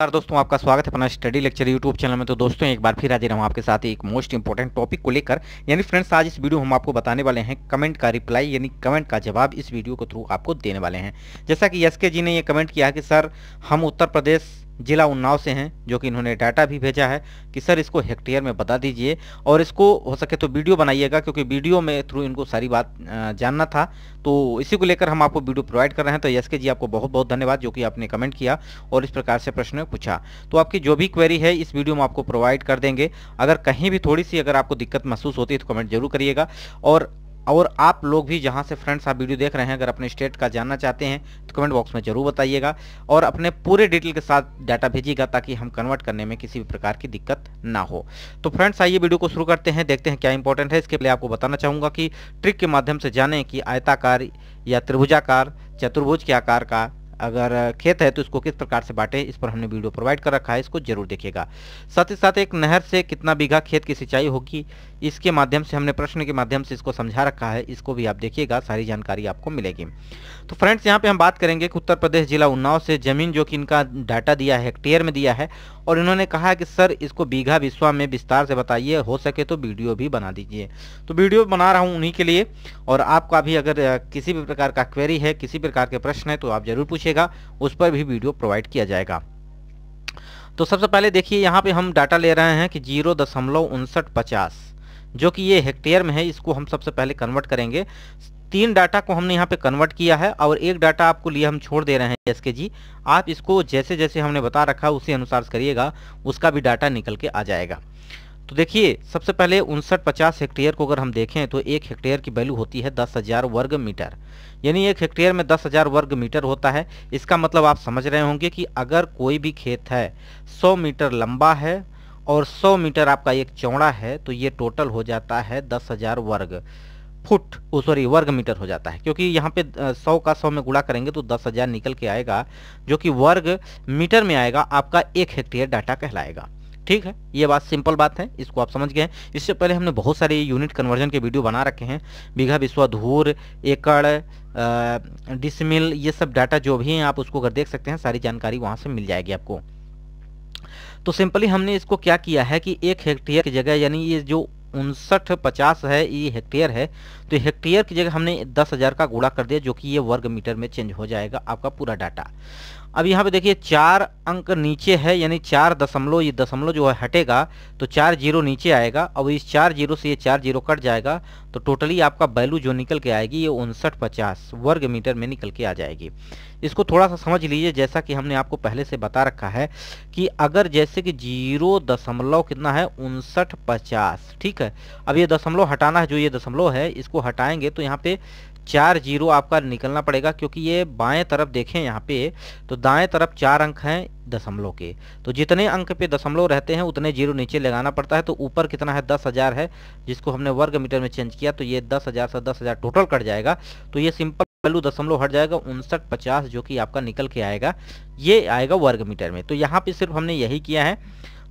नमस्कार दोस्तों आपका स्वागत है अपना स्टडी लेक्चर यूट्यूब चैनल में तो दोस्तों एक बार फिर हाजिर हम आपके साथ एक मोस्ट इंपॉर्टेंट टॉपिक को लेकर यानी फ्रेंड्स आज इस वीडियो हम आपको बताने वाले हैं कमेंट का रिप्लाई यानी कमेंट का जवाब इस वीडियो के थ्रू आपको देने वाले हैं जैसा कि एस जी ने यह कमेंट किया कि सर हम उत्तर प्रदेश जिला उन्नाव से हैं जो कि इन्होंने डाटा भी भेजा है कि सर इसको हेक्टेयर में बता दीजिए और इसको हो सके तो वीडियो बनाइएगा क्योंकि वीडियो में थ्रू इनको सारी बात जानना था तो इसी को लेकर हम आपको वीडियो प्रोवाइड कर रहे हैं तो यस के जी आपको बहुत बहुत धन्यवाद जो कि आपने कमेंट किया और इस प्रकार से प्रश्न पूछा तो आपकी जो भी क्वेरी है इस वीडियो में आपको प्रोवाइड कर देंगे अगर कहीं भी थोड़ी सी अगर आपको दिक्कत महसूस होती है तो कमेंट जरूर करिएगा और और आप लोग भी जहाँ से फ्रेंड्स आप वीडियो देख रहे हैं अगर अपने स्टेट का जानना चाहते हैं तो कमेंट बॉक्स में जरूर बताइएगा और अपने पूरे डिटेल के साथ डाटा भेजिएगा ताकि हम कन्वर्ट करने में किसी भी प्रकार की दिक्कत ना हो तो फ्रेंड्स आइए वीडियो को शुरू करते हैं देखते हैं क्या इंपॉर्टेंट है इसके लिए आपको बताना चाहूँगा कि ट्रिक के माध्यम से जाने कि आयताकार या त्रिभुजाकार चतुर्भुज के आकार का अगर खेत है तो इसको किस प्रकार से बांटे इस पर हमने वीडियो प्रोवाइड कर रखा है इसको जरूर देखिएगा साथ ही साथ एक नहर से कितना बीघा खेत की सिंचाई होगी इसके माध्यम से हमने प्रश्न के माध्यम से इसको समझा रखा है इसको भी आप देखिएगा सारी जानकारी आपको मिलेगी तो फ्रेंड्स यहाँ पे हम बात करेंगे कि उत्तर प्रदेश जिला उन्नाव से जमीन जो कि इनका डाटा दिया है हेक्टेयर में दिया है और इन्होंने कहा है कि सर इसको बीघा विश्वा में विस्तार से बताइए हो सके तो वीडियो भी बना दीजिए तो वीडियो बना रहा हूँ उन्हीं के लिए और आपका भी अगर किसी भी प्रकार का क्वेरी है किसी प्रकार के प्रश्न है तो आप जरूर पूछिए पूछेगा उस पर भी वीडियो प्रोवाइड किया जाएगा तो सबसे पहले देखिए यहाँ पे हम डाटा ले रहे हैं कि जीरो दशमलव उनसठ पचास जो कि ये हेक्टेयर में है इसको हम सबसे पहले कन्वर्ट करेंगे तीन डाटा को हमने यहाँ पे कन्वर्ट किया है और एक डाटा आपको लिए हम छोड़ दे रहे हैं एस के जी आप इसको जैसे जैसे हमने बता रखा उसी अनुसार करिएगा उसका भी डाटा निकल के आ जाएगा तो देखिए सबसे पहले उनसठ पचास हेक्टेयर को अगर हम देखें तो एक हेक्टेयर की वैल्यू होती है दस हज़ार वर्ग मीटर यानी एक हेक्टेयर में दस हज़ार वर्ग मीटर होता है इसका मतलब आप समझ रहे होंगे कि अगर कोई भी खेत है सौ मीटर लंबा है और सौ मीटर आपका एक चौड़ा है तो ये टोटल हो जाता है दस हज़ार वर्ग फुट सॉरी वर्ग मीटर हो जाता है क्योंकि यहाँ पे सौ का सौ में गुड़ा करेंगे तो दस हज़ार निकल के आएगा जो कि वर्ग मीटर में आएगा आपका एक हेक्टेयर डाटा कहलाएगा ठीक है ये बात सिंपल बात है इसको आप समझ गए इससे पहले हमने बहुत सारे यूनिट कन्वर्जन के वीडियो बना रखे हैं बीघा बिस्वा धूर एकड़ डिसमिल ये सब डाटा जो भी है आप उसको अगर देख सकते हैं सारी जानकारी वहाँ से मिल जाएगी आपको तो सिंपली हमने इसको क्या किया है कि एक हेक्टेयर की जगह यानी ये जो उनसठ पचास है ये हेक्टेयर है तो हेक्टेयर की जगह हमने दस हज़ार का गुड़ा कर दिया जो कि ये वर्ग मीटर में चेंज हो जाएगा आपका पूरा डाटा अब यहाँ पे देखिए चार अंक नीचे है यानी चार दशमलव ये दशमलव जो है हटेगा तो चार जीरो नीचे आएगा अब इस चार जीरो से ये चार जीरो कट जाएगा तो टोटली आपका वैल्यू जो निकल के आएगी ये उनसठ पचास वर्ग मीटर में निकल के आ जाएगी इसको थोड़ा सा समझ लीजिए जैसा कि हमने आपको पहले से बता रखा है कि अगर जैसे कि जीरो दशमलव कितना है उनसठ पचास ठीक है अब ये दशमलव हटाना है जो ये दशमलव है इसको हटाएंगे तो यहाँ पे चार जीरो आपका निकलना पड़ेगा क्योंकि ये बाएं तरफ देखें यहाँ पे तो दाएं तरफ चार अंक हैं दशमलव के तो जितने अंक पे दशमलव रहते हैं उतने जीरो नीचे लगाना पड़ता है तो ऊपर कितना है दस हज़ार है जिसको हमने वर्ग मीटर में चेंज किया तो ये दस हज़ार से दस हज़ार टोटल कट जाएगा तो ये सिंपल वैल्यू दशमलव हट जाएगा उनसठ पचास जो कि आपका निकल के आएगा ये आएगा वर्ग मीटर में तो यहाँ पर सिर्फ हमने यही किया है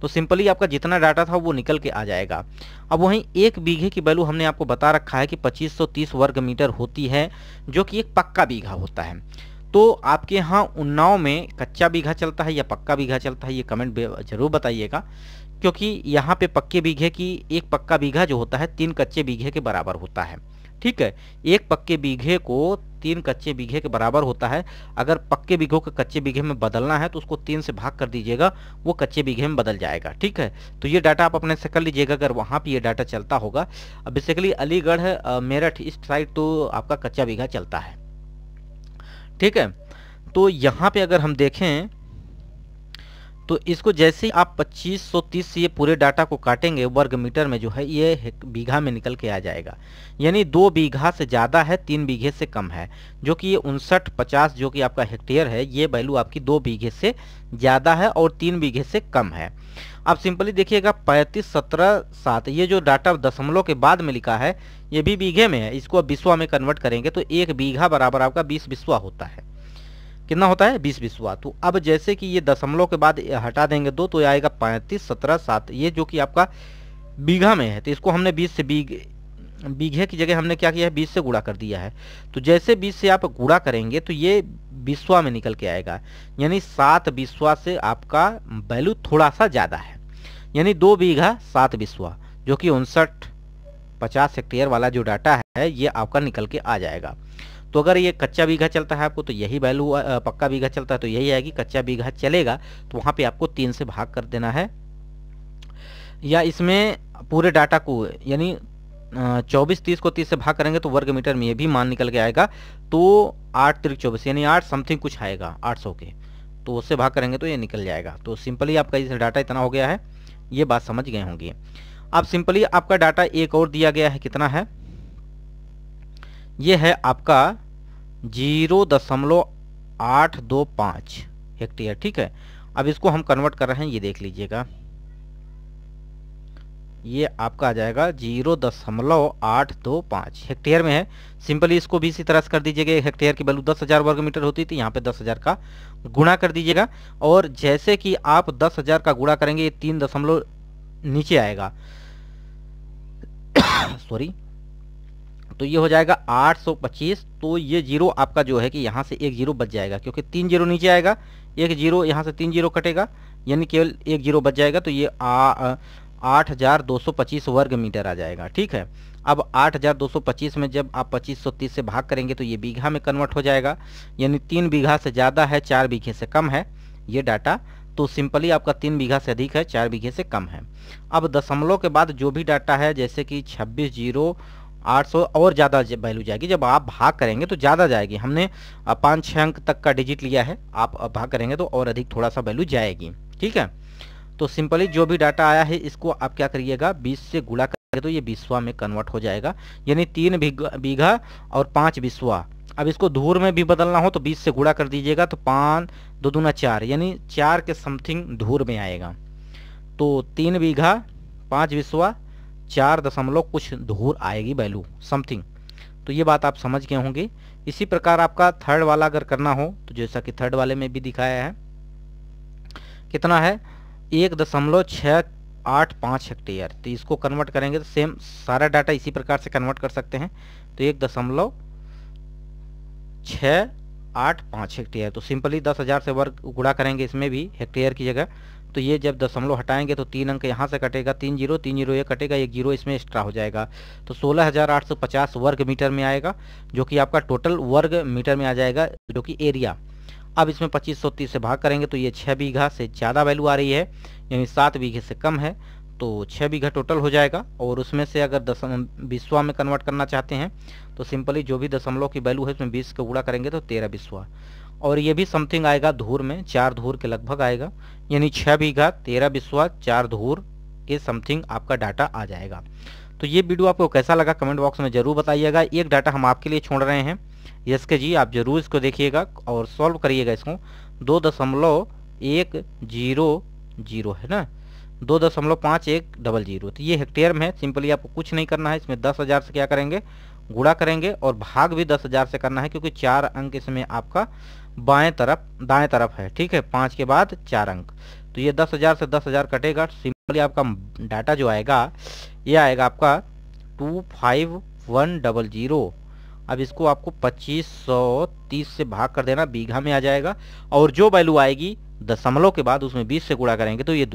तो सिंपली आपका जितना डाटा था वो निकल के आ जाएगा अब वहीं एक बीघे की वैल्यू हमने आपको बता रखा है कि 2530 वर्ग मीटर होती है जो कि एक पक्का बीघा होता है तो आपके यहाँ उन्नाव में कच्चा बीघा चलता है या पक्का बीघा चलता है ये कमेंट जरूर बताइएगा क्योंकि यहाँ पे पक्के बीघे की एक पक्का बीघा जो होता है तीन कच्चे बीघे के बराबर होता है ठीक है एक पक्के बीघे को तीन कच्चे बीघे के बराबर होता है अगर पक्के बीघों को कच्चे बीघे में बदलना है तो उसको तीन से भाग कर दीजिएगा वो कच्चे बीघे में बदल जाएगा ठीक है तो ये डाटा आप अपने से कर लीजिएगा अगर वहाँ पर ये डाटा चलता होगा बेसिकली अलीगढ़ मेरठ इस साइड तो आपका कच्चा बीघा चलता है ठीक है तो यहाँ पे अगर हम देखें तो इसको जैसे ही आप 2530 से ये पूरे डाटा को काटेंगे वर्ग मीटर में जो है ये बीघा में निकल के आ जाएगा यानी दो बीघा से ज़्यादा है तीन बीघे से कम है जो कि ये उनसठ पचास जो कि आपका हेक्टेयर है ये वैल्यू आपकी दो बीघे से ज़्यादा है और तीन बीघे से कम है अब सिंपली देखिएगा पैंतीस सत्रह सात ये जो डाटा दशमलव के बाद में लिखा है ये भी बीघे में है इसको अब बिस्वा में कन्वर्ट करेंगे तो एक बीघा बराबर आपका बीस बिस्वा होता है कितना होता है बीस बीस हुआ तो अब जैसे कि ये दशमलव के बाद हटा देंगे दो तो ये आएगा पैंतीस सत्रह सात ये जो कि आपका बीघा में है तो इसको हमने बीस से बीघ बीघे की जगह हमने क्या किया है बीस से गुड़ा कर दिया है तो जैसे बीस से आप गुड़ा करेंगे तो ये बीसवा में निकल के आएगा यानी सात बीसवा से आपका वैल्यू थोड़ा सा ज़्यादा है यानी दो बीघा सात बीसवा जो कि उनसठ पचास हेक्टेयर वाला जो डाटा है ये आपका निकल के आ जाएगा तो अगर ये कच्चा बीघा चलता है आपको तो यही वैल्यू पक्का बीघा चलता है तो यही आएगी कच्चा बीघा चलेगा तो वहाँ पर आपको तीन से भाग कर देना है या इसमें पूरे डाटा को यानी चौबीस तीस को तीस से भाग करेंगे तो वर्ग मीटर में ये भी मान निकल के आएगा तो आठ त्रिक चौबीस यानी आठ समथिंग कुछ आएगा आठ सौ के तो उससे भाग करेंगे तो ये निकल जाएगा तो सिंपली आपका इस डाटा इतना हो गया है ये बात समझ गए होंगे अब सिंपली आपका डाटा एक और दिया गया है कितना है ये है आपका जीरो दशमलव आठ दो पाँच हेक्टेयर ठीक है अब इसको हम कन्वर्ट कर रहे हैं ये देख लीजिएगा ये आपका आ जाएगा जीरो दशमलव आठ दो पाँच हेक्टेयर में है सिंपली इसको भी इसी तरह से कर दीजिएगा हेक्टेयर की वैल्यू दस हज़ार वर्ग मीटर होती थी यहाँ पे दस हज़ार का गुणा कर दीजिएगा और जैसे कि आप दस हज़ार का गुणा करेंगे ये तीन दशमलव नीचे आएगा सॉरी तो ये हो जाएगा 825 तो ये जीरो आपका जो है कि यहाँ से एक जीरो बच जाएगा क्योंकि तीन जीरो नीचे आएगा एक जीरो यहाँ से तीन जीरो कटेगा यानी केवल एक जीरो बच जाएगा तो ये आठ हज़ार दो सौ पच्चीस वर्ग मीटर आ जाएगा ठीक है अब 8,225 में जब आप 2530 से भाग करेंगे तो ये बीघा में कन्वर्ट हो जाएगा यानी तीन बीघा से ज़्यादा है चार बीघे से कम है ये डाटा तो सिंपली आपका तीन बीघा से अधिक है चार बीघे से कम है अब दशमलव के बाद जो भी डाटा है जैसे कि छब्बीस जीरो 800 और ज़्यादा वैल्यू जाएगी जब आप भाग करेंगे तो ज़्यादा जाएगी हमने पाँच छः अंक तक का डिजिट लिया है आप भाग करेंगे तो और अधिक थोड़ा सा वैल्यू जाएगी ठीक है तो सिंपली जो भी डाटा आया है इसको आप क्या करिएगा बीस से गुड़ा करेंगे तो ये बीसवा में कन्वर्ट हो जाएगा यानी तीन बीघा और पाँच बीसवा अब इसको धूर में भी बदलना हो तो बीस से गुड़ा कर दीजिएगा तो पाँच दो दूना चार यानी चार के समथिंग धूर में आएगा तो तीन बीघा पाँच बीसवा चार दशमलव कुछ धूर आएगी वैल्यू समथिंग तो ये बात आप समझ गए होंगे इसी प्रकार आपका थर्ड वाला अगर करना हो तो जैसा कि थर्ड वाले में भी दिखाया है कितना है एक दशमलव छः आठ पाँच हेक्टेयर तो इसको कन्वर्ट करेंगे तो सेम सारा डाटा इसी प्रकार से कन्वर्ट कर सकते हैं तो एक दशमलव छः आठ पाँच हेक्टेयर तो सिंपली दस हज़ार से वर्ग गुड़ा करेंगे इसमें भी हेक्टेयर की जगह तो ये जब दशमलव हटाएंगे तो तीन अंक यहाँ से कटेगा तीन जीरो तीन जीरो ये कटेगा एक जीरो इसमें एक्स्ट्रा हो जाएगा तो सोलह हज़ार आठ सौ पचास वर्ग मीटर में आएगा जो कि आपका टोटल वर्ग मीटर में आ जाएगा जो कि एरिया अब इसमें पच्चीस सौ तीस से भाग करेंगे तो ये छः बीघा से ज़्यादा वैल्यू आ रही है यानी सात बीघे से कम है तो छः बीघा टोटल हो जाएगा और उसमें से अगर दसम बीसवा में कन्वर्ट करना चाहते हैं तो सिंपली जो भी दशमलव की वैल्यू है उसमें बीस का उड़ा करेंगे तो तेरह बीसवा और ये भी समथिंग आएगा धूर में चार धूर के लगभग आएगा यानी छः बीघा तेरह बिस्वा चार धूर के समथिंग आपका डाटा आ जाएगा तो ये वीडियो आपको कैसा लगा कमेंट बॉक्स में ज़रूर बताइएगा एक डाटा हम आपके लिए छोड़ रहे हैं यस के जी आप ज़रूर इसको देखिएगा और सॉल्व करिएगा इसको दो दशमलव एक जीरो जीरो है ना दो दशमलव पाँच एक डबल जीरो तो ये हेक्टेयर में है सिंपली आपको कुछ नहीं करना है इसमें दस हज़ार से क्या करेंगे गुड़ा करेंगे और भाग भी दस हजार से करना है क्योंकि चार अंक इसमें आपका बाएं तरफ दाएं तरफ है ठीक है पाँच के बाद चार अंक तो ये दस हजार से दस हजार कटेगा सिंपली आपका डाटा जो आएगा ये आएगा आपका two five one double zero अब इसको आपको पच्चीस सौ तीस से भाग कर देना बीघा में आ जाएगा और जो वैल्यू आएगी दशमलव के बाद उसमें बीस से गुड़ा करेंगे तो ये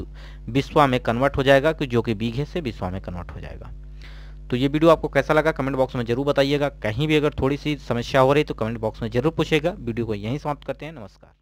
बिस्वा में कन्वर्ट हो जाएगा कि जो कि बीघे से बिस्वा में कन्वर्ट हो जाएगा तो ये वीडियो आपको कैसा लगा कमेंट बॉक्स में जरूर बताइएगा कहीं भी अगर थोड़ी सी समस्या हो रही तो कमेंट बॉक्स में जरूर पूछेगा वीडियो को यहीं समाप्त करते हैं नमस्कार